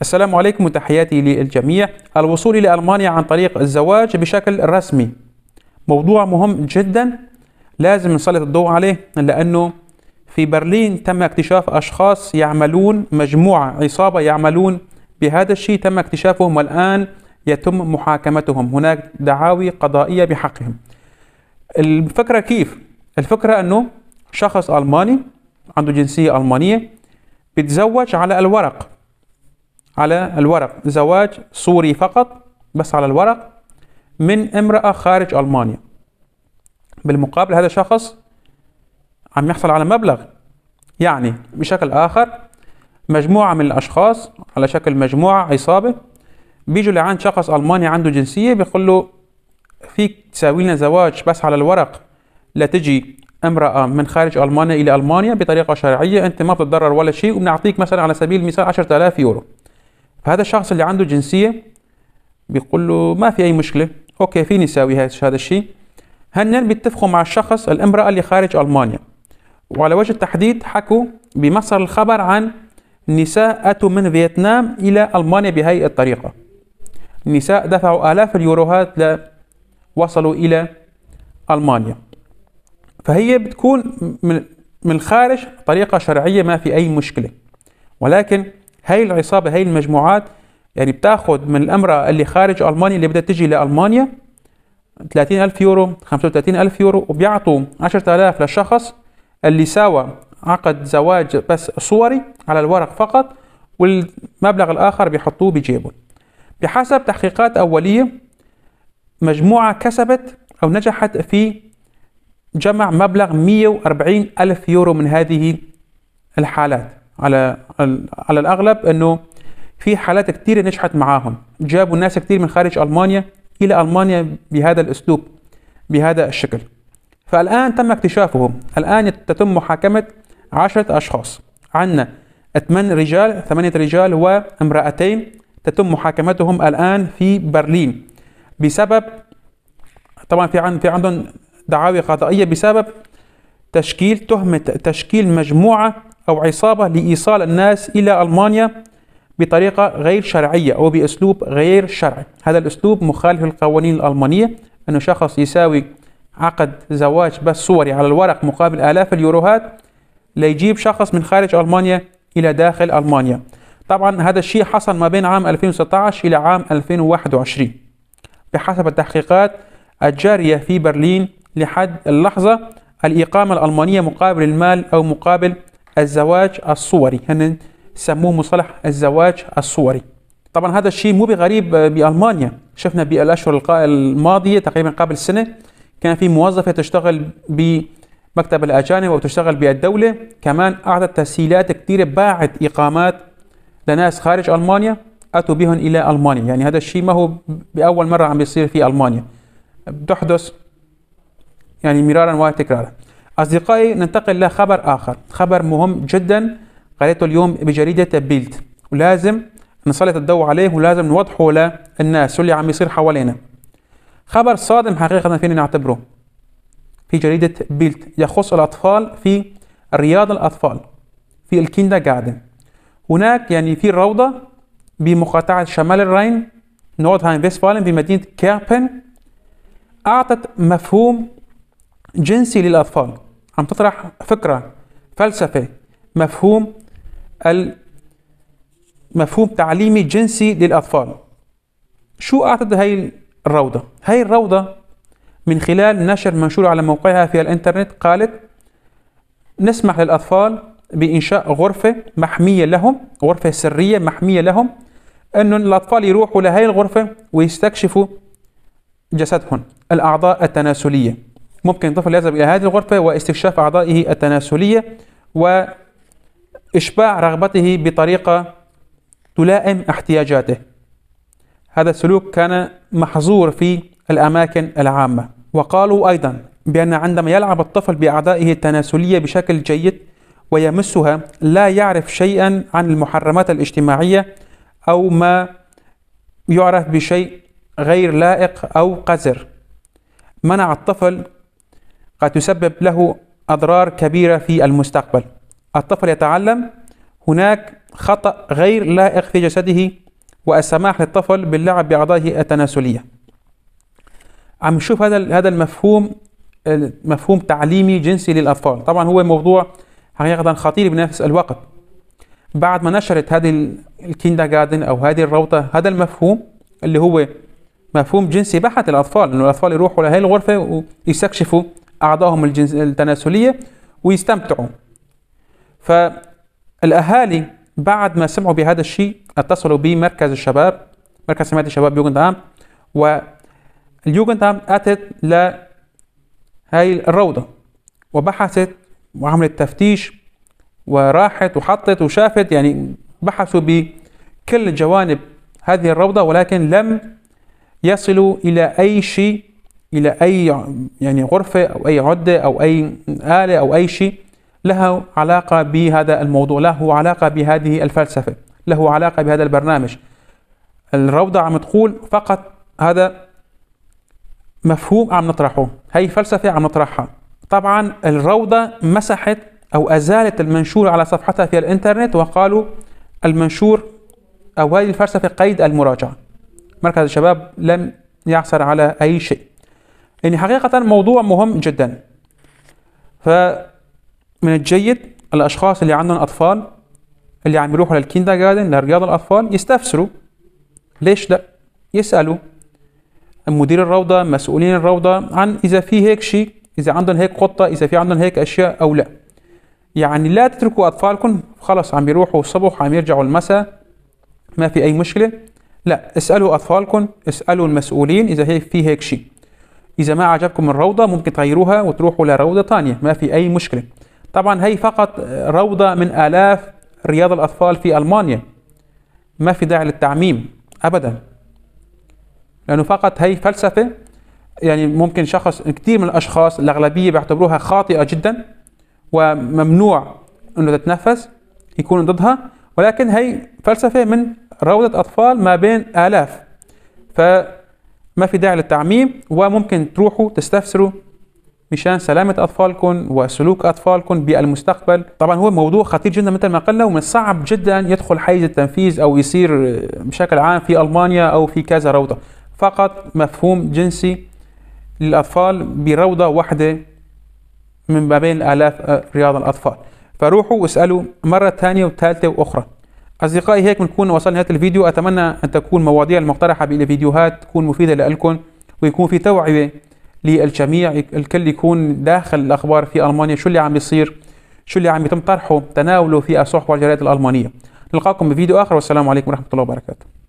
السلام عليكم وتحياتي للجميع الوصول إلى ألمانيا عن طريق الزواج بشكل رسمي موضوع مهم جدا لازم نسلط الضوء عليه لأنه في برلين تم اكتشاف أشخاص يعملون مجموعة عصابة يعملون بهذا الشيء تم اكتشافهم والآن يتم محاكمتهم هناك دعاوي قضائية بحقهم الفكرة كيف؟ الفكرة أنه شخص ألماني عنده جنسية ألمانية بتزوج على الورق على الورق زواج سوري فقط بس على الورق من امرأة خارج ألمانيا بالمقابل هذا الشخص عم يحصل على مبلغ يعني بشكل آخر مجموعة من الأشخاص على شكل مجموعة عصابة بيجوا لعند شخص ألماني عنده جنسية بيقول له فيك تساوي لنا زواج بس على الورق لتجي امرأة من خارج ألمانيا إلى ألمانيا بطريقة شرعية أنت ما بتتضرر ولا شيء وبنعطيك مثلا على سبيل المثال 10000 يورو فهذا الشخص اللي عنده جنسية بيقول له ما في أي مشكلة أوكي فيني اسوي هذا الشيء هن بيتفقوا مع الشخص الامرأة اللي خارج ألمانيا وعلى وجه التحديد حكوا بمصدر الخبر عن نساء أتوا من فيتنام إلى ألمانيا بهي الطريقة النساء دفعوا آلاف اليوروهات لوصلوا إلى ألمانيا فهي بتكون من الخارج طريقة شرعية ما في أي مشكلة ولكن هاي العصابه هاي المجموعات يعني بتاخذ من الامراه اللي خارج المانيا اللي بدها تجي لالمانيا ألف يورو ألف يورو وبيعطوا 10000 للشخص اللي ساوى عقد زواج بس صوري على الورق فقط والمبلغ الآخر بيحطوه بجيبه بحسب تحقيقات أولية مجموعة كسبت أو نجحت في جمع مبلغ 140 ألف يورو من هذه الحالات على على الاغلب انه في حالات كثيرة نجحت معاهم جابوا ناس كثير من خارج المانيا الى المانيا بهذا الاسلوب بهذا الشكل فالان تم اكتشافهم الان تتم محاكمه عشرة اشخاص عندنا ثمان رجال ثمانية رجال وامرأتين تتم محاكمتهم الآن في برلين بسبب طبعا في عن في عندهم دعاوي قضائية بسبب تشكيل تهمة تشكيل مجموعة أو عصابة لإيصال الناس إلى ألمانيا بطريقة غير شرعية أو بأسلوب غير شرعي هذا الأسلوب مخالف للقوانين الألمانية أنه شخص يساوي عقد زواج بس صوري على الورق مقابل آلاف اليوروهات ليجيب شخص من خارج ألمانيا إلى داخل ألمانيا طبعا هذا الشيء حصل ما بين عام 2016 إلى عام 2021 بحسب التحقيقات الجارية في برلين لحد اللحظة الإقامة الألمانية مقابل المال أو مقابل الزواج الصوري هن يعني سموه مصطلح الزواج الصوري طبعا هذا الشيء مو بغريب بالمانيا شفنا بالاشهر الماضيه تقريبا قبل سنه كان في موظفه تشتغل بمكتب الاجانب وتشتغل بالدوله كمان اعطت تسهيلات كثيره باعت اقامات لناس خارج المانيا اتوا بهم الى المانيا يعني هذا الشيء ما هو باول مره عم بيصير في المانيا بتحدث يعني مرارا وتكرارا أصدقائي ننتقل لخبر آخر خبر مهم جدا قريته اليوم بجريدة بيلد ولازم نسلط الضوء عليه ولازم نوضحه للناس اللي عم يصير حوالينا خبر صادم حقيقة فينا نعتبره في جريدة بيلت يخص الأطفال في رياض الأطفال في الكيندا جاردن هناك يعني في روضة بمقاطعة شمال الراين نورد فيستفالن في مدينة كيربن أعطت مفهوم جنسي للأطفال عم تطرح فكرة فلسفة مفهوم مفهوم تعليمي جنسي للأطفال شو أعطت هاي الروضة؟ هاي الروضة من خلال نشر منشور على موقعها في الإنترنت قالت نسمح للأطفال بإنشاء غرفة محمية لهم غرفة سرية محمية لهم أن الأطفال يروحوا لهي الغرفة ويستكشفوا جسدهم الأعضاء التناسلية ممكن الطفل يذهب إلى هذه الغرفة واستكشاف أعضائه التناسلية وإشباع رغبته بطريقة تلائم احتياجاته هذا السلوك كان محظور في الأماكن العامة وقالوا أيضا بأن عندما يلعب الطفل بأعضائه التناسلية بشكل جيد ويمسها لا يعرف شيئا عن المحرمات الاجتماعية أو ما يعرف بشيء غير لائق أو قذر منع الطفل قد تسبب له أضرار كبيرة في المستقبل الطفل يتعلم هناك خطأ غير لائق في جسده والسماح للطفل باللعب بأعضائه التناسلية عم نشوف هذا هذا المفهوم مفهوم تعليمي جنسي للأطفال طبعا هو موضوع حقيقة خطير بنفس الوقت بعد ما نشرت هذه الكيندا جاردن أو هذه الروضة هذا المفهوم اللي هو مفهوم جنسي بحت الأطفال إنه الأطفال يروحوا لهي الغرفة ويستكشفوا أعضائهم الجنس التناسلية ويستمتعوا فالأهالي بعد ما سمعوا بهذا الشيء اتصلوا بمركز الشباب مركز حماية الشباب يوجند عام واليوجند عام أتت لهي الروضة وبحثت وعملت تفتيش وراحت وحطت وشافت يعني بحثوا بكل جوانب هذه الروضة ولكن لم يصلوا إلى أي شيء الى اي يعني غرفه او اي عده او اي اله او اي شيء له علاقه بهذا الموضوع، له علاقه بهذه الفلسفه، له علاقه بهذا البرنامج. الروضه عم تقول فقط هذا مفهوم عم نطرحه، هي فلسفه عم نطرحها. طبعا الروضه مسحت او ازالت المنشور على صفحتها في الانترنت وقالوا المنشور او هذه الفلسفه قيد المراجعه. مركز الشباب لم يعثر على اي شيء. يعني حقيقة موضوع مهم جدا فمن الجيد الأشخاص اللي عندهم أطفال اللي عم يروحوا للكيندا جاردن لرياض الأطفال يستفسروا ليش لا يسألوا مدير الروضة مسؤولين الروضة عن إذا في هيك شيء إذا عندهم هيك خطة إذا في عندهم هيك أشياء أو لا يعني لا تتركوا أطفالكم خلص عم يروحوا الصبح عم يرجعوا المساء ما في أي مشكلة لا اسألوا أطفالكم اسألوا المسؤولين إذا هي في هيك شيء إذا ما عجبكم الروضة ممكن تغيروها وتروحوا لروضة ثانية ما في أي مشكلة طبعا هي فقط روضة من آلاف رياض الأطفال في ألمانيا ما في داعي للتعميم أبدا لأنه فقط هي فلسفة يعني ممكن شخص كثير من الأشخاص الأغلبية بيعتبروها خاطئة جدا وممنوع أنه تتنفس يكون ضدها ولكن هي فلسفة من روضة أطفال ما بين آلاف ف ما في داعي للتعميم وممكن تروحوا تستفسروا مشان سلامة أطفالكم وسلوك أطفالكم بالمستقبل طبعا هو موضوع خطير جدا مثل ما قلنا ومن الصعب جدا يدخل حيز التنفيذ أو يصير آه، بشكل عام في ألمانيا أو في كذا روضة فقط مفهوم جنسي للأطفال بروضة واحدة من ما بين آلاف آه، رياض الأطفال فروحوا واسألوا مرة ثانية وثالثة وأخرى أصدقائي هيك بنكون وصلنا لنهاية الفيديو أتمنى أن تكون مواضيع المقترحة بالفيديوهات تكون مفيدة لكم ويكون في توعية للجميع الكل يكون داخل الأخبار في ألمانيا شو اللي عم بيصير شو اللي عم يتم طرحه تناوله في الصحف والجرائد الألمانية نلقاكم بفيديو آخر والسلام عليكم ورحمة الله وبركاته